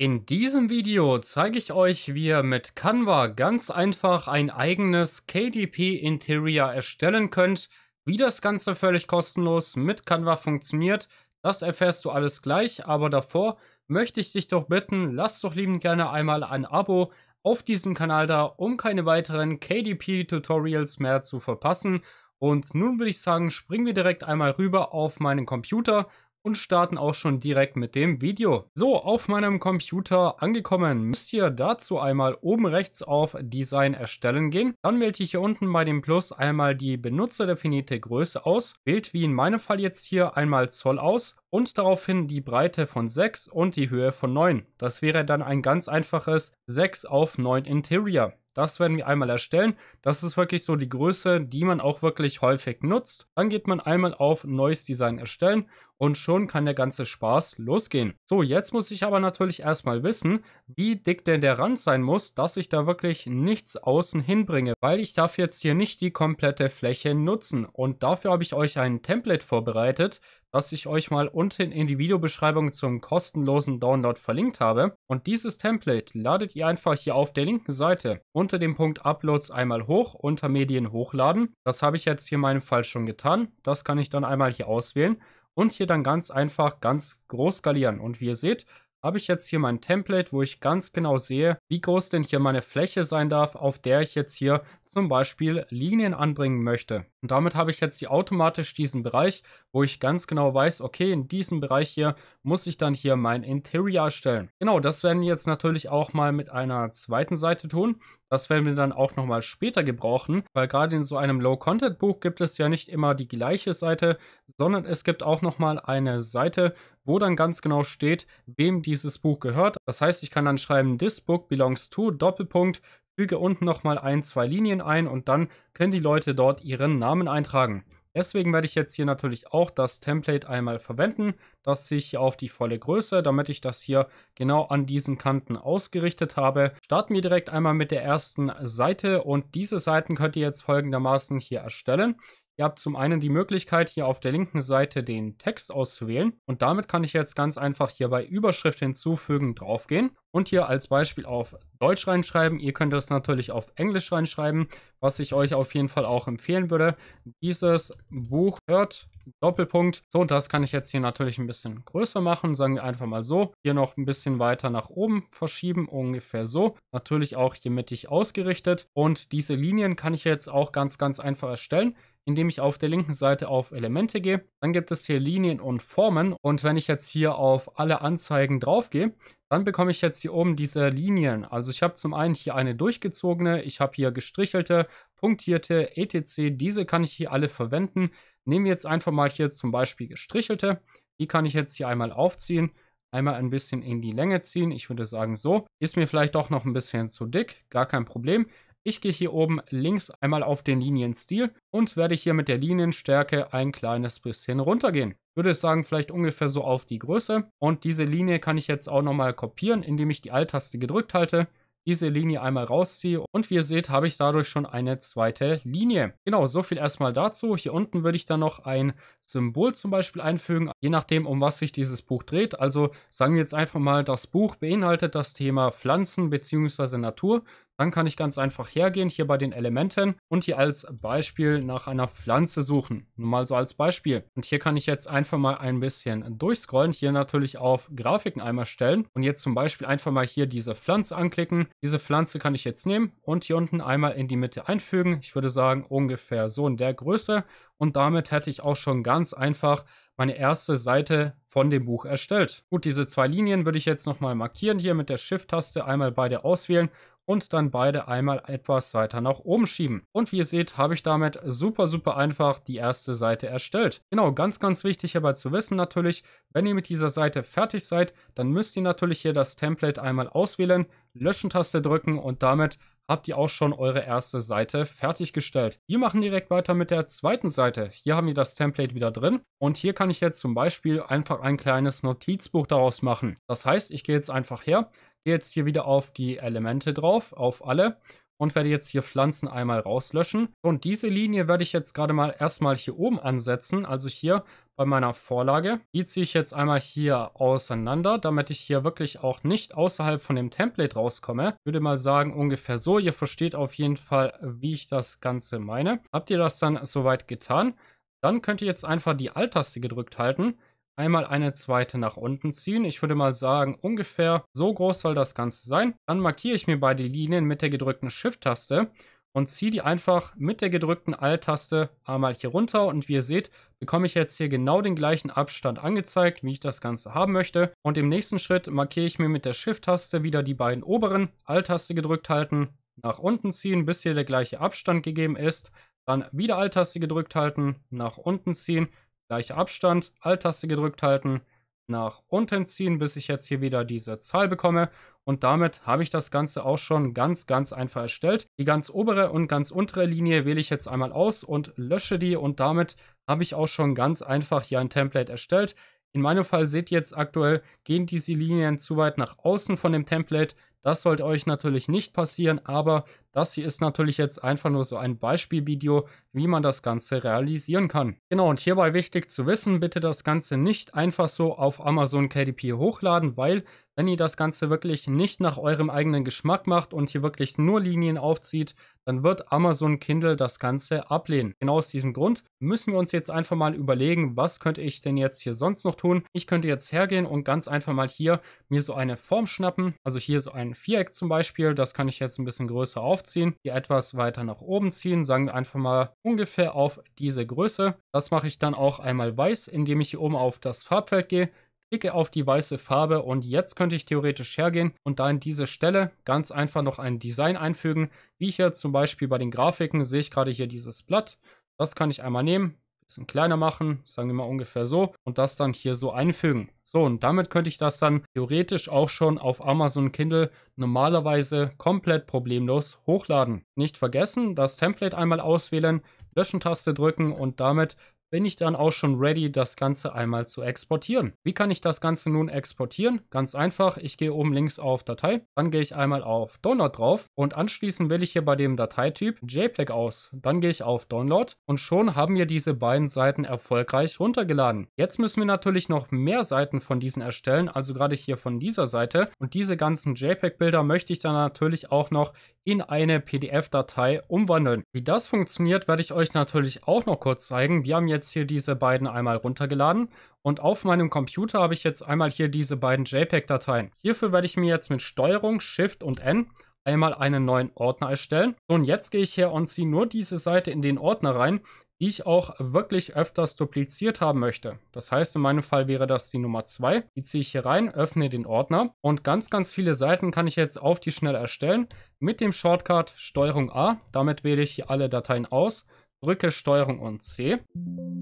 In diesem Video zeige ich euch, wie ihr mit Canva ganz einfach ein eigenes KDP Interior erstellen könnt. Wie das Ganze völlig kostenlos mit Canva funktioniert, das erfährst du alles gleich, aber davor möchte ich dich doch bitten, lass doch liebend gerne einmal ein Abo auf diesem Kanal da, um keine weiteren KDP Tutorials mehr zu verpassen. Und nun würde ich sagen, springen wir direkt einmal rüber auf meinen Computer und starten auch schon direkt mit dem Video. So, auf meinem Computer angekommen, müsst ihr dazu einmal oben rechts auf Design erstellen gehen. Dann wählt ihr hier unten bei dem Plus einmal die benutzerdefinierte Größe aus, wählt wie in meinem Fall jetzt hier einmal Zoll aus und daraufhin die Breite von 6 und die Höhe von 9. Das wäre dann ein ganz einfaches 6 auf 9 Interior. Das werden wir einmal erstellen. Das ist wirklich so die Größe, die man auch wirklich häufig nutzt. Dann geht man einmal auf Neues Design erstellen und schon kann der ganze Spaß losgehen. So, jetzt muss ich aber natürlich erstmal wissen, wie dick denn der Rand sein muss, dass ich da wirklich nichts außen hinbringe, weil ich darf jetzt hier nicht die komplette Fläche nutzen. Und dafür habe ich euch ein Template vorbereitet, das ich euch mal unten in die Videobeschreibung zum kostenlosen Download verlinkt habe. Und dieses Template ladet ihr einfach hier auf der linken Seite unter dem Punkt Uploads einmal hoch, unter Medien hochladen. Das habe ich jetzt hier in meinem Fall schon getan. Das kann ich dann einmal hier auswählen und hier dann ganz einfach ganz groß skalieren. Und wie ihr seht, habe ich jetzt hier mein Template, wo ich ganz genau sehe, wie groß denn hier meine Fläche sein darf, auf der ich jetzt hier zum Beispiel Linien anbringen möchte. Und damit habe ich jetzt hier automatisch diesen Bereich, wo ich ganz genau weiß, okay, in diesem Bereich hier muss ich dann hier mein Interior erstellen. Genau, das werden wir jetzt natürlich auch mal mit einer zweiten Seite tun. Das werden wir dann auch nochmal später gebrauchen, weil gerade in so einem Low-Content-Buch gibt es ja nicht immer die gleiche Seite, sondern es gibt auch nochmal eine Seite, wo dann ganz genau steht, wem dieses Buch gehört. Das heißt, ich kann dann schreiben, this book belongs to Doppelpunkt füge unten nochmal ein, zwei Linien ein und dann können die Leute dort ihren Namen eintragen. Deswegen werde ich jetzt hier natürlich auch das Template einmal verwenden. Das ziehe ich auf die volle Größe, damit ich das hier genau an diesen Kanten ausgerichtet habe. Starten wir direkt einmal mit der ersten Seite und diese Seiten könnt ihr jetzt folgendermaßen hier erstellen. Ihr habt zum einen die Möglichkeit, hier auf der linken Seite den Text auszuwählen und damit kann ich jetzt ganz einfach hier bei Überschrift hinzufügen draufgehen und hier als Beispiel auf Deutsch reinschreiben. Ihr könnt das natürlich auf Englisch reinschreiben, was ich euch auf jeden Fall auch empfehlen würde. Dieses Buch hört Doppelpunkt. So, das kann ich jetzt hier natürlich ein bisschen größer machen, sagen wir einfach mal so. Hier noch ein bisschen weiter nach oben verschieben, ungefähr so. Natürlich auch hier mittig ausgerichtet und diese Linien kann ich jetzt auch ganz, ganz einfach erstellen indem ich auf der linken Seite auf Elemente gehe. Dann gibt es hier Linien und Formen. Und wenn ich jetzt hier auf alle Anzeigen drauf gehe, dann bekomme ich jetzt hier oben diese Linien. Also ich habe zum einen hier eine durchgezogene, ich habe hier gestrichelte, punktierte, etc. Diese kann ich hier alle verwenden. Nehmen wir jetzt einfach mal hier zum Beispiel gestrichelte. Die kann ich jetzt hier einmal aufziehen einmal ein bisschen in die Länge ziehen. Ich würde sagen, so. Ist mir vielleicht doch noch ein bisschen zu dick, gar kein Problem. Ich gehe hier oben links einmal auf den Linienstil und werde hier mit der Linienstärke ein kleines bisschen runtergehen. Würde ich sagen, vielleicht ungefähr so auf die Größe. Und diese Linie kann ich jetzt auch nochmal kopieren, indem ich die Alt-Taste gedrückt halte diese Linie einmal rausziehe und wie ihr seht, habe ich dadurch schon eine zweite Linie. Genau, so viel erstmal dazu. Hier unten würde ich dann noch ein Symbol zum Beispiel einfügen, je nachdem, um was sich dieses Buch dreht. Also sagen wir jetzt einfach mal, das Buch beinhaltet das Thema Pflanzen bzw. Natur. Dann kann ich ganz einfach hergehen, hier bei den Elementen und hier als Beispiel nach einer Pflanze suchen. Nur mal so als Beispiel. Und hier kann ich jetzt einfach mal ein bisschen durchscrollen, hier natürlich auf Grafiken einmal stellen und jetzt zum Beispiel einfach mal hier diese Pflanze anklicken. Diese Pflanze kann ich jetzt nehmen und hier unten einmal in die Mitte einfügen. Ich würde sagen ungefähr so in der Größe und damit hätte ich auch schon ganz einfach meine erste Seite von dem Buch erstellt. Gut, diese zwei Linien würde ich jetzt nochmal markieren hier mit der Shift-Taste einmal beide auswählen und dann beide einmal etwas weiter nach oben schieben. Und wie ihr seht, habe ich damit super, super einfach die erste Seite erstellt. Genau, ganz, ganz wichtig aber zu wissen natürlich, wenn ihr mit dieser Seite fertig seid, dann müsst ihr natürlich hier das Template einmal auswählen, Löschen-Taste drücken und damit habt ihr auch schon eure erste Seite fertiggestellt. Wir machen direkt weiter mit der zweiten Seite. Hier haben wir das Template wieder drin und hier kann ich jetzt zum Beispiel einfach ein kleines Notizbuch daraus machen. Das heißt, ich gehe jetzt einfach her, gehe jetzt hier wieder auf die Elemente drauf, auf alle und werde jetzt hier Pflanzen einmal rauslöschen. Und diese Linie werde ich jetzt gerade mal erstmal hier oben ansetzen, also hier bei meiner Vorlage. Die ziehe ich jetzt einmal hier auseinander, damit ich hier wirklich auch nicht außerhalb von dem Template rauskomme. Ich würde mal sagen, ungefähr so. Ihr versteht auf jeden Fall, wie ich das Ganze meine. Habt ihr das dann soweit getan? Dann könnt ihr jetzt einfach die Alt-Taste gedrückt halten einmal eine zweite nach unten ziehen. Ich würde mal sagen, ungefähr so groß soll das Ganze sein. Dann markiere ich mir beide Linien mit der gedrückten Shift-Taste und ziehe die einfach mit der gedrückten Alt-Taste einmal hier runter und wie ihr seht, bekomme ich jetzt hier genau den gleichen Abstand angezeigt, wie ich das Ganze haben möchte. Und im nächsten Schritt markiere ich mir mit der Shift-Taste wieder die beiden oberen, Alt-Taste gedrückt halten, nach unten ziehen, bis hier der gleiche Abstand gegeben ist, dann wieder Alt-Taste gedrückt halten, nach unten ziehen, gleicher Abstand, Alt-Taste gedrückt halten, nach unten ziehen, bis ich jetzt hier wieder diese Zahl bekomme. Und damit habe ich das Ganze auch schon ganz, ganz einfach erstellt. Die ganz obere und ganz untere Linie wähle ich jetzt einmal aus und lösche die. Und damit habe ich auch schon ganz einfach hier ein Template erstellt. In meinem Fall seht ihr jetzt aktuell, gehen diese Linien zu weit nach außen von dem Template. Das sollte euch natürlich nicht passieren, aber das hier ist natürlich jetzt einfach nur so ein Beispielvideo, wie man das Ganze realisieren kann. Genau, und hierbei wichtig zu wissen, bitte das Ganze nicht einfach so auf Amazon KDP hochladen, weil wenn ihr das Ganze wirklich nicht nach eurem eigenen Geschmack macht und hier wirklich nur Linien aufzieht, dann wird Amazon Kindle das Ganze ablehnen. Genau aus diesem Grund müssen wir uns jetzt einfach mal überlegen, was könnte ich denn jetzt hier sonst noch tun? Ich könnte jetzt hergehen und ganz einfach mal hier mir so eine Form schnappen. Also hier so ein Viereck zum Beispiel, das kann ich jetzt ein bisschen größer aufziehen hochziehen, die etwas weiter nach oben ziehen, sagen wir einfach mal ungefähr auf diese Größe. Das mache ich dann auch einmal weiß, indem ich hier oben auf das Farbfeld gehe, klicke auf die weiße Farbe und jetzt könnte ich theoretisch hergehen und da in diese Stelle ganz einfach noch ein Design einfügen, wie hier zum Beispiel bei den Grafiken sehe ich gerade hier dieses Blatt. Das kann ich einmal nehmen, bisschen kleiner machen, sagen wir mal ungefähr so, und das dann hier so einfügen. So, und damit könnte ich das dann theoretisch auch schon auf Amazon Kindle normalerweise komplett problemlos hochladen. Nicht vergessen, das Template einmal auswählen, Löschen-Taste drücken und damit bin ich dann auch schon ready, das Ganze einmal zu exportieren. Wie kann ich das Ganze nun exportieren? Ganz einfach, ich gehe oben links auf Datei, dann gehe ich einmal auf Download drauf und anschließend wähle ich hier bei dem Dateityp JPEG aus. Dann gehe ich auf Download und schon haben wir diese beiden Seiten erfolgreich runtergeladen. Jetzt müssen wir natürlich noch mehr Seiten von diesen erstellen, also gerade hier von dieser Seite und diese ganzen JPEG-Bilder möchte ich dann natürlich auch noch in eine PDF-Datei umwandeln. Wie das funktioniert, werde ich euch natürlich auch noch kurz zeigen. Wir haben jetzt jetzt hier diese beiden einmal runtergeladen und auf meinem Computer habe ich jetzt einmal hier diese beiden JPEG-Dateien. Hierfür werde ich mir jetzt mit Steuerung, Shift und N einmal einen neuen Ordner erstellen. So, und jetzt gehe ich hier und ziehe nur diese Seite in den Ordner rein, die ich auch wirklich öfters dupliziert haben möchte. Das heißt, in meinem Fall wäre das die Nummer 2. Die ziehe ich hier rein, öffne den Ordner und ganz, ganz viele Seiten kann ich jetzt auf die schnell erstellen mit dem Shortcut STRG A. Damit wähle ich hier alle Dateien aus, drücke STRG und C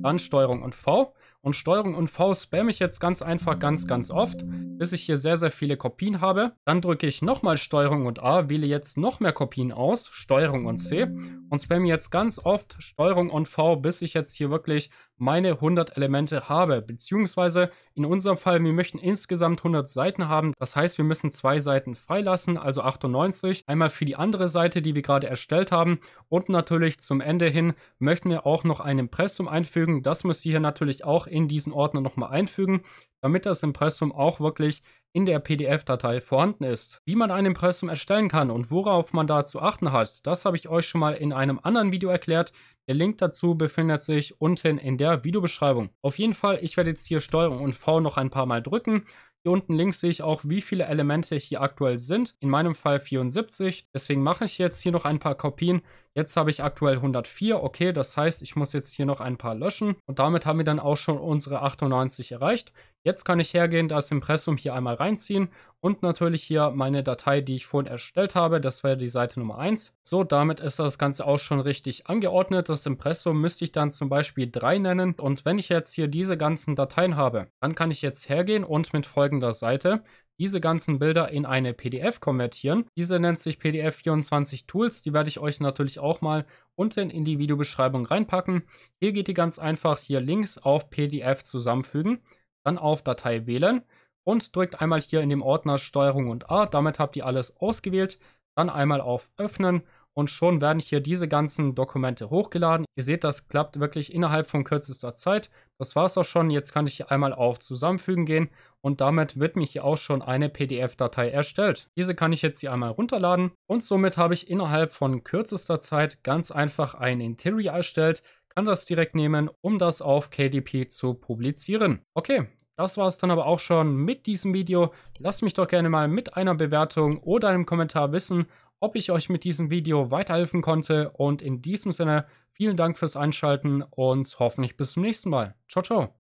dann Steuerung und V. Und Steuerung und V spamme ich jetzt ganz einfach ganz, ganz oft bis ich hier sehr, sehr viele Kopien habe. Dann drücke ich nochmal STRG und A, wähle jetzt noch mehr Kopien aus, STRG und C und spamme jetzt ganz oft STRG und V, bis ich jetzt hier wirklich meine 100 Elemente habe. Beziehungsweise in unserem Fall, wir möchten insgesamt 100 Seiten haben. Das heißt, wir müssen zwei Seiten freilassen, also 98. Einmal für die andere Seite, die wir gerade erstellt haben. Und natürlich zum Ende hin möchten wir auch noch ein Impressum einfügen. Das müsst ihr hier natürlich auch in diesen Ordner nochmal einfügen damit das Impressum auch wirklich in der PDF-Datei vorhanden ist. Wie man ein Impressum erstellen kann und worauf man da zu achten hat, das habe ich euch schon mal in einem anderen Video erklärt. Der Link dazu befindet sich unten in der Videobeschreibung. Auf jeden Fall, ich werde jetzt hier STRG und V noch ein paar Mal drücken. Hier unten links sehe ich auch, wie viele Elemente hier aktuell sind. In meinem Fall 74. Deswegen mache ich jetzt hier noch ein paar Kopien. Jetzt habe ich aktuell 104. Okay, das heißt, ich muss jetzt hier noch ein paar löschen. Und damit haben wir dann auch schon unsere 98 erreicht. Jetzt kann ich hergehen, das Impressum hier einmal reinziehen und natürlich hier meine Datei, die ich vorhin erstellt habe. Das wäre die Seite Nummer 1. So, damit ist das Ganze auch schon richtig angeordnet. Das Impressum müsste ich dann zum Beispiel 3 nennen. Und wenn ich jetzt hier diese ganzen Dateien habe, dann kann ich jetzt hergehen und mit folgender Seite diese ganzen Bilder in eine PDF konvertieren. Diese nennt sich PDF 24 Tools. Die werde ich euch natürlich auch mal unten in die Videobeschreibung reinpacken. Hier geht ihr ganz einfach hier links auf PDF zusammenfügen, dann auf Datei wählen und drückt einmal hier in dem Ordner Steuerung und A. Damit habt ihr alles ausgewählt. Dann einmal auf Öffnen und schon werden hier diese ganzen Dokumente hochgeladen. Ihr seht, das klappt wirklich innerhalb von kürzester Zeit. Das war es auch schon. Jetzt kann ich hier einmal auf Zusammenfügen gehen und damit wird mir hier auch schon eine PDF-Datei erstellt. Diese kann ich jetzt hier einmal runterladen und somit habe ich innerhalb von kürzester Zeit ganz einfach ein Interior erstellt, kann das direkt nehmen, um das auf KDP zu publizieren. Okay, das war es dann aber auch schon mit diesem Video. Lasst mich doch gerne mal mit einer Bewertung oder einem Kommentar wissen, ob ich euch mit diesem Video weiterhelfen konnte. Und in diesem Sinne, vielen Dank fürs Einschalten und hoffentlich bis zum nächsten Mal. Ciao, ciao.